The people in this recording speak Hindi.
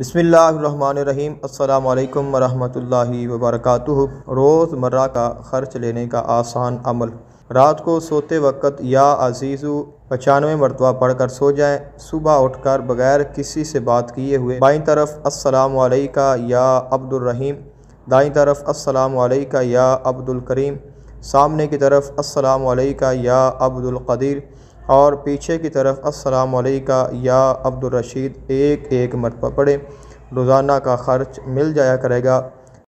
बसमीम् अल्लाम वरहमल वबरक रोज़मर्रा का ख़र्च लेने का आसान अमल रात को सोते वक्त या अजीज़ु पचानवे मरतबा पढ़कर सो जाएँ सुबह उठ कर बगैर किसी से बात किए हुए बाई तरफ अस्सलाम वालेका या अब्दुलरहीम दाई तरफ अस्सलाम वालेका या अब्दुल करीम सामने की तरफ अस्सलाम वालेका या अब्दुल कदीर और पीछे की तरफ अस्सलाम का या अब्दुलरशीद एक एक मरतबा पढ़े रोज़ाना का ख़र्च मिल जाया करेगा